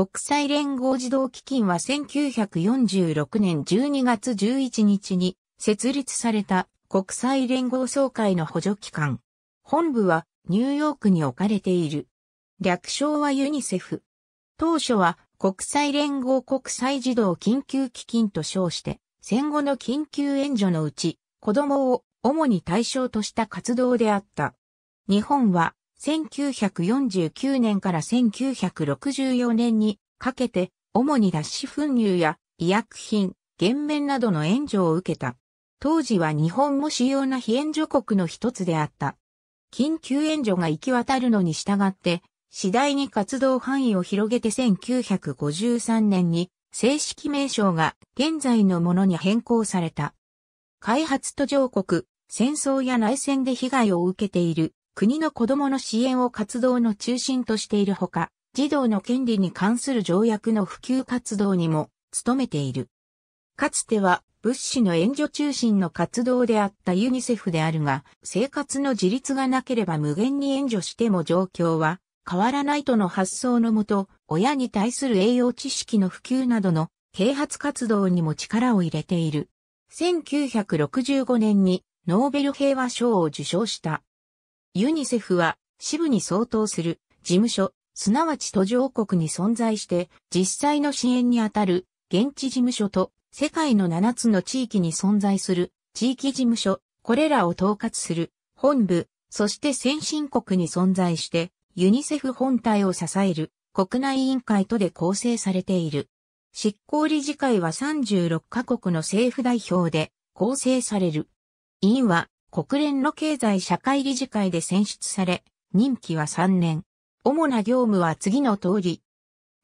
国際連合児童基金は1946年12月11日に設立された国際連合総会の補助機関。本部はニューヨークに置かれている。略称はユニセフ。当初は国際連合国際児童緊急基金と称して戦後の緊急援助のうち子供を主に対象とした活動であった。日本は1949年から1964年にかけて、主に脱脂粉乳や医薬品、減免などの援助を受けた。当時は日本も主要な非援助国の一つであった。緊急援助が行き渡るのに従って、次第に活動範囲を広げて1953年に正式名称が現在のものに変更された。開発途上国、戦争や内戦で被害を受けている国の子供の支援を活動の中心としているほか、児童の権利に関する条約の普及活動にも努めている。かつては物資の援助中心の活動であったユニセフであるが、生活の自立がなければ無限に援助しても状況は変わらないとの発想のもと、親に対する栄養知識の普及などの啓発活動にも力を入れている。1965年にノーベル平和賞を受賞した。ユニセフは支部に相当する事務所、すなわち途上国に存在して実際の支援にあたる現地事務所と世界の7つの地域に存在する地域事務所、これらを統括する本部、そして先進国に存在してユニセフ本体を支える国内委員会とで構成されている。執行理事会は36カ国の政府代表で構成される。委員は国連の経済社会理事会で選出され、任期は3年。主な業務は次の通り。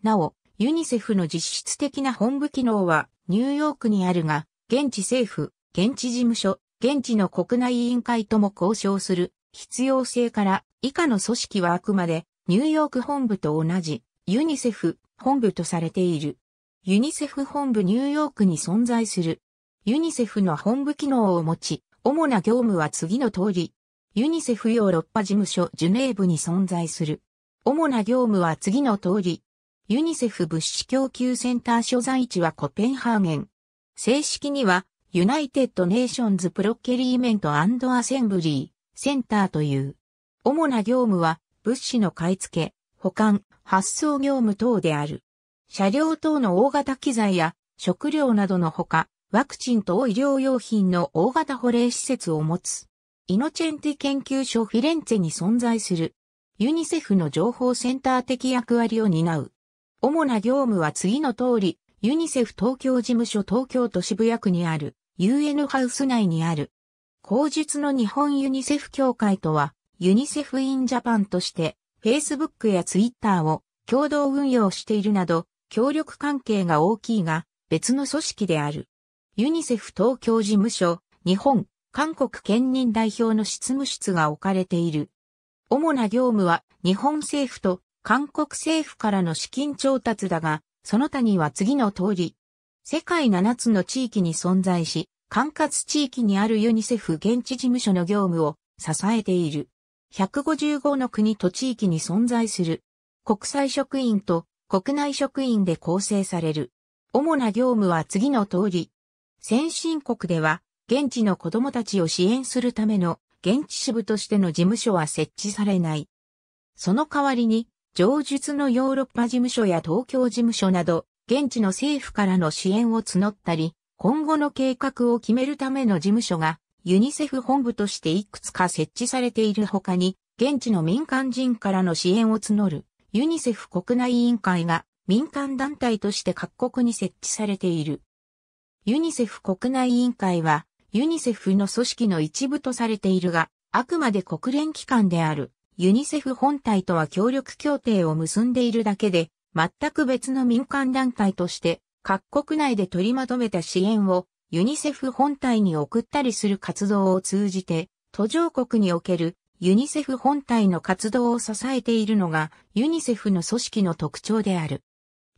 なお、ユニセフの実質的な本部機能はニューヨークにあるが、現地政府、現地事務所、現地の国内委員会とも交渉する必要性から以下の組織はあくまでニューヨーク本部と同じユニセフ本部とされている。ユニセフ本部ニューヨークに存在する。ユニセフの本部機能を持ち、主な業務は次の通り、ユニセフヨーロッパ事務所ジュネーブに存在する。主な業務は次の通り、ユニセフ物資供給センター所在地はコペンハーゲン。正式には、ユナイテッド・ネーションズ・プロッケリーメント・アセンブリー・センターという。主な業務は、物資の買い付け、保管、発送業務等である。車両等の大型機材や食料などのほか、ワクチン等医療用品の大型保冷施設を持つ。イノチェンティ研究所フィレンツェに存在する。ユニセフの情報センター的役割を担う。主な業務は次の通り、ユニセフ東京事務所東京都渋谷区にある UN ハウス内にある。後述の日本ユニセフ協会とは、ユニセフインジャパンとして、Facebook や Twitter を共同運用しているなど、協力関係が大きいが、別の組織である。ユニセフ東京事務所、日本、韓国兼任代表の執務室が置かれている。主な業務は日本政府と韓国政府からの資金調達だが、その他には次の通り、世界7つの地域に存在し、管轄地域にあるユニセフ現地事務所の業務を支えている。155の国と地域に存在する。国際職員と国内職員で構成される。主な業務は次の通り、先進国では、現地の子供たちを支援するための現地支部としての事務所は設置されない。その代わりに、上述のヨーロッパ事務所や東京事務所など、現地の政府からの支援を募ったり、今後の計画を決めるための事務所が、ユニセフ本部としていくつか設置されているほかに、現地の民間人からの支援を募る、ユニセフ国内委員会が民間団体として各国に設置されている。ユニセフ国内委員会は、ユニセフの組織の一部とされているが、あくまで国連機関である、ユニセフ本体とは協力協定を結んでいるだけで、全く別の民間団体として、各国内で取りまとめた支援を、ユニセフ本体に送ったりする活動を通じて、途上国におけるユニセフ本体の活動を支えているのがユニセフの組織の特徴である。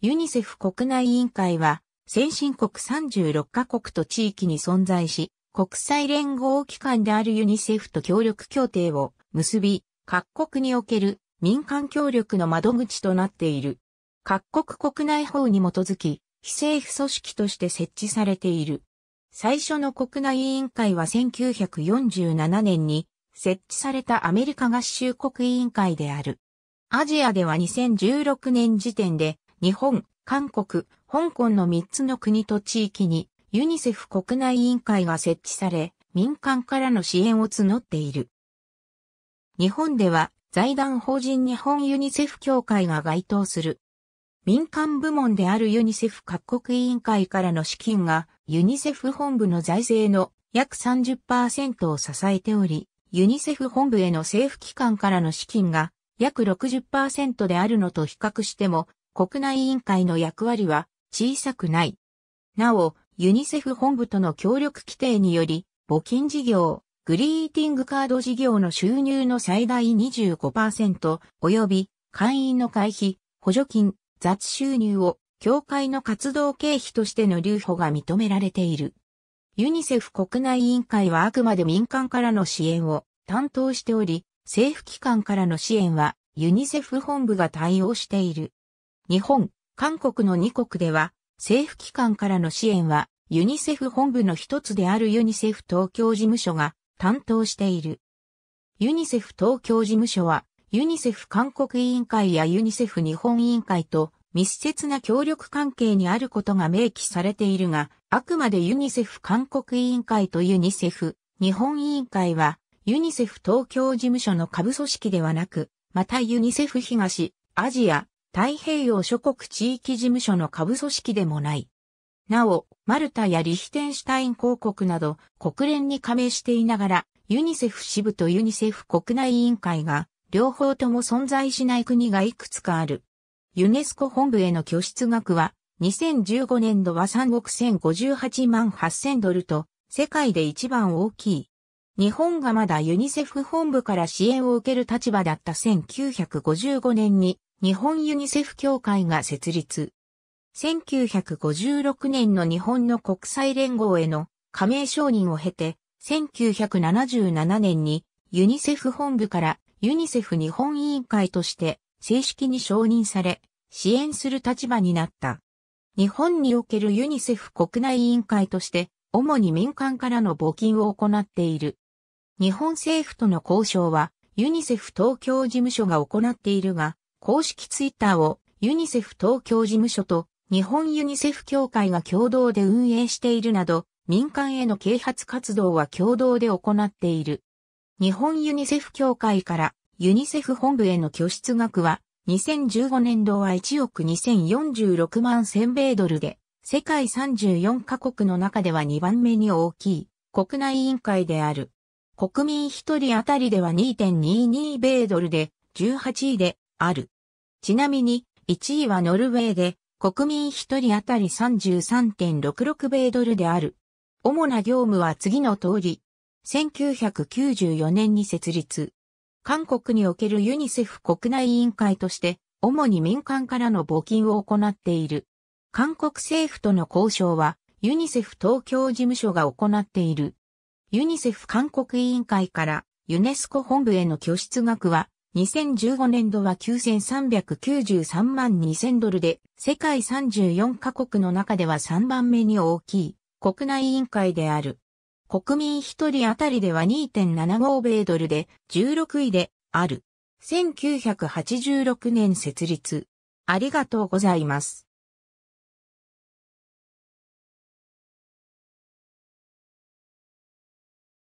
ユニセフ国内委員会は先進国36カ国と地域に存在し、国際連合機関であるユニセフと協力協定を結び、各国における民間協力の窓口となっている。各国国内法に基づき、非政府組織として設置されている。最初の国内委員会は1947年に設置されたアメリカ合衆国委員会である。アジアでは2016年時点で日本、韓国、香港の3つの国と地域にユニセフ国内委員会が設置され、民間からの支援を募っている。日本では財団法人日本ユニセフ協会が該当する。民間部門であるユニセフ各国委員会からの資金がユニセフ本部の財政の約30%を支えており、ユニセフ本部への政府機関からの資金が約60%であるのと比較しても、国内委員会の役割は小さくない。なお、ユニセフ本部との協力規定により、募金事業、グリーティングカード事業の収入の最大25%、及び会員の会費、補助金、雑収入を、協会の活動経費としての留保が認められている。ユニセフ国内委員会はあくまで民間からの支援を担当しており、政府機関からの支援はユニセフ本部が対応している。日本、韓国の2国では、政府機関からの支援は、ユニセフ本部の一つであるユニセフ東京事務所が担当している。ユニセフ東京事務所は、ユニセフ韓国委員会やユニセフ日本委員会と密接な協力関係にあることが明記されているが、あくまでユニセフ韓国委員会とユニセフ日本委員会は、ユニセフ東京事務所の下部組織ではなく、またユニセフ東アジア太平洋諸国地域事務所の下部組織でもない。なお、マルタやリヒテンシュタイン公国など国連に加盟していながら、ユニセフ支部とユニセフ国内委員会が両方とも存在しない国がいくつかある。ユネスコ本部への拠出額は2015年度は3億1058万8000ドルと世界で一番大きい。日本がまだユニセフ本部から支援を受ける立場だった1955年に日本ユニセフ協会が設立。1956年の日本の国際連合への加盟承認を経て、1977年にユニセフ本部からユニセフ日本委員会として正式に承認され、支援する立場になった。日本におけるユニセフ国内委員会として、主に民間からの募金を行っている。日本政府との交渉は、ユニセフ東京事務所が行っているが、公式ツイッターをユニセフ東京事務所と日本ユニセフ協会が共同で運営しているなど、民間への啓発活動は共同で行っている。日本ユニセフ協会からユニセフ本部への拠出額は2015年度は1億2046万千米ドルで、世界34カ国の中では2番目に大きい国内委員会である。国民1人当たりでは2.22米ドルで18位である。ちなみに、1位はノルウェーで、国民1人当たり33.66米ドルである。主な業務は次の通り。1994年に設立。韓国におけるユニセフ国内委員会として、主に民間からの募金を行っている。韓国政府との交渉は、ユニセフ東京事務所が行っている。ユニセフ韓国委員会から、ユネスコ本部への拠出額は、2015年度は9393万2000ドルで、世界34カ国の中では3番目に大きい国内委員会である。国民1人当たりでは2.75米ドルで16位である。1986年設立。ありがとうございます。